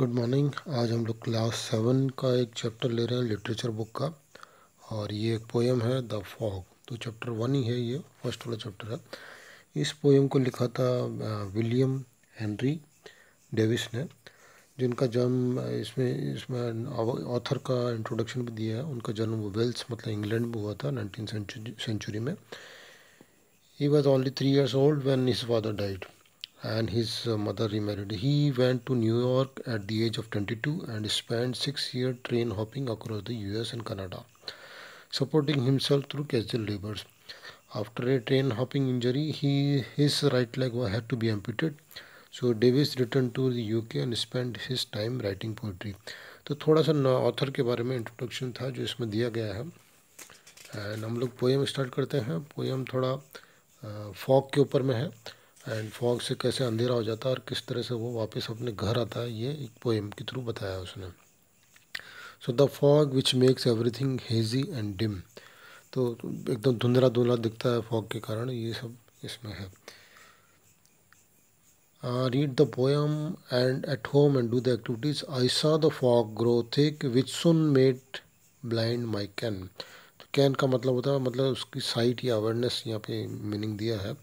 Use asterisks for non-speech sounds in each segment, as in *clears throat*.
Good morning आज हम लोग क्लास सेवन का एक चैप्टर ले रहे हैं लिटरेचर बुक का और ये एक पोएम है द फॉग तो चैप्टर वन ही है ये फर्स्ट वाला चैप्टर है इस पोएम को लिखा था विलियम हेनरी डेविस ने जिनका जन्म इसमें इसमें ऑथर का इंट्रोडक्शन भी दिया है उनका जन्म वेल्स मतलब इंग्लैंड में हुआ था नाइनटीन सेंचुरी में ही was only three years old when his father died and his mother remarried. He went to New York at the age of 22 and spent 6 year train hopping across the US and Canada, supporting himself through casual labor After a train hopping injury, he, his right leg was had to be amputated. So Davis returned to the UK and spent his time writing poetry. तो थोड़ा सा author के बारे में introduction था जो इसमें दिया गया है एंड हम लोग पोएम स्टार्ट करते हैं पोएम थोड़ा फॉक के ऊपर में है एंड फॉग से कैसे अंधेरा हो जाता है और किस तरह से वो वापस अपने घर आता है ये एक पोएम के थ्रू बताया उसने so the fog which makes everything hazy and dim तो एकदम धुंधला धुंधला दिखता है फॉग के कारण ये सब इसमें है read the poem and at home and do the activities I saw the fog grow thick which soon made blind my ken तो कैन का मतलब होता है मतलब उसकी साइट या अवेयरनेस यहाँ पे मीनिंग दिया है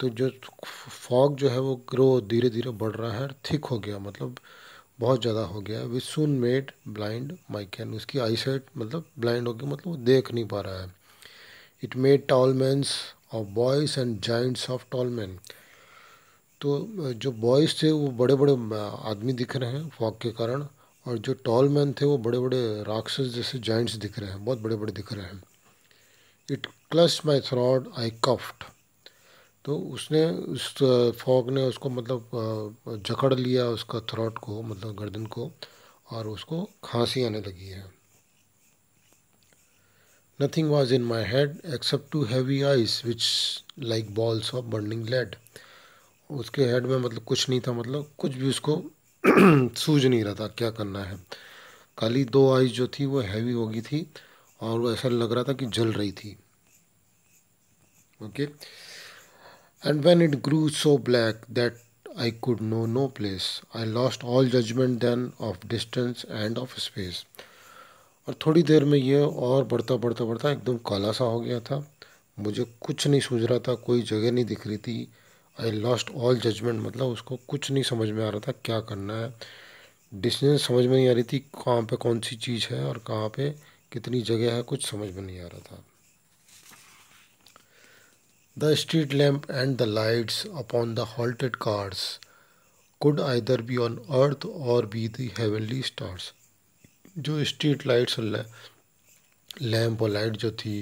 तो जो फॉग जो है वो ग्रो धीरे धीरे बढ़ रहा है थिक हो गया मतलब बहुत ज़्यादा हो गया which soon made blind my ken उसकी आई साइट मतलब ब्लाइंड हो गया मतलब वो देख नहीं पा रहा है it made tall men of boys and giants of tall men तो जो बॉयज़ थे वो बड़े बड़े आदमी दिख रहे हैं फॉग के कारण और जो टॉल मैन थे वो बड़े बड़े राक्षस जैसे जाइंट्स दिख रहे हैं बहुत बड़े बड़े दिख रहे हैं it clutch my throat I coughed तो उसने उस फॉग ने उसको मतलब जकड़ लिया उसका थ्रॉट को मतलब गर्दन को और उसको खांसी आने लगी है nothing was in my head except two heavy eyes which like balls of burning lead उसके हेड में मतलब कुछ नहीं था मतलब कुछ भी उसको *clears throat* सूझ नहीं रहा था क्या करना है काली दो आइस जो थी वो हैवी हो गई थी और वो ऐसा लग रहा था कि जल रही थी okay okay? And when it grew so black that I could know no place, I lost all judgment then of distance and of space. और थोड़ी देर में यह और बढ़ता बढ़ता बढ़ता एकदम काला सा हो गया था मुझे कुछ नहीं सूझ रहा था कोई जगह नहीं दिख रही थी आई लॉस्ट ऑल जजमेंट मतलब उसको कुछ नहीं समझ में आ रहा था क्या करना है डिस्टेंस समझ में नहीं आ रही थी कहाँ पे कौन सी चीज़ है और कहाँ पे कितनी जगह है कुछ समझ में नहीं आ रहा था The street lamp and the lights upon the halted cars could either be on earth or be the heavenly stars. जो स्ट्रीट लाइट्स और लैम्प और लाइट जो थी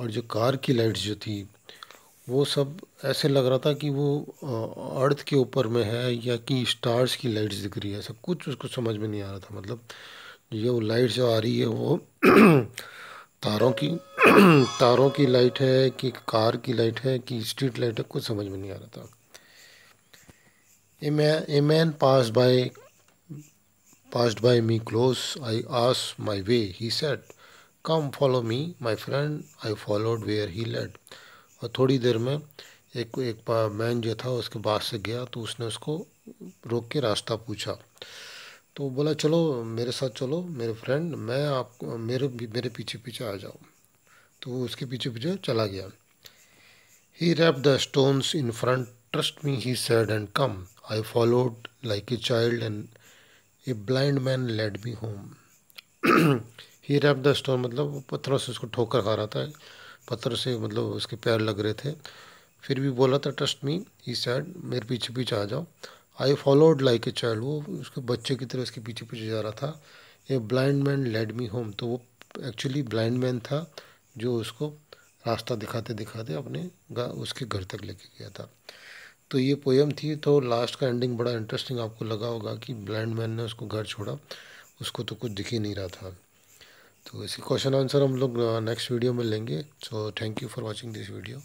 और जो कार की लाइट्स जो थी वो सब ऐसे लग रहा था कि वो अर्थ के ऊपर में है या कि स्टार्स की लाइट्स दिख रही है ऐसा कुछ उसको समझ में नहीं आ रहा था मतलब ये वो लाइट्स जो आ रही है वो *clears throat* तारों की *clears throat* तारों की लाइट है कि कार की लाइट है कि स्ट्रीट लाइट है कुछ समझ में नहीं आ रहा था a man passed by passed by me close I आस my way he said come follow me my friend I followed where he led और थोड़ी देर में एक एक मैन जो था उसके पास से गया तो उसने उसको रोक के रास्ता पूछा तो बोला चलो मेरे साथ चलो मेरे फ्रेंड मैं आपको मेरे मेरे पीछे पीछे आ जाऊँ तो वो उसके पीछे पीछे चला गया he rapped the stones in front trust me he said and come I followed like a child and a blind man led me home he rapped the stone मतलब वो पत्थरों से उसको ठोकर खा रहा था पत्थर से मतलब उसके पैर लग रहे थे फिर भी बोला था ट्रस्ट मी ही सैड मेरे पीछे पीछे आ जाओ I followed like a child वो उसके बच्चे की तरह उसके पीछे पीछे जा रहा था a blind man led me home तो वो एक्चुअली ब्लाइंड मैन था जो उसको रास्ता दिखाते दिखाते अपने उसके घर तक लेके गया था तो ये पोएम थी तो लास्ट का एंडिंग बड़ा इंटरेस्टिंग आपको लगा होगा कि ब्लाइंड मैन ने उसको घर छोड़ा उसको तो कुछ दिख ही नहीं रहा था तो इसी क्वेश्चन आंसर हम लोग नेक्स्ट uh, वीडियो में लेंगे so thank you for watching this video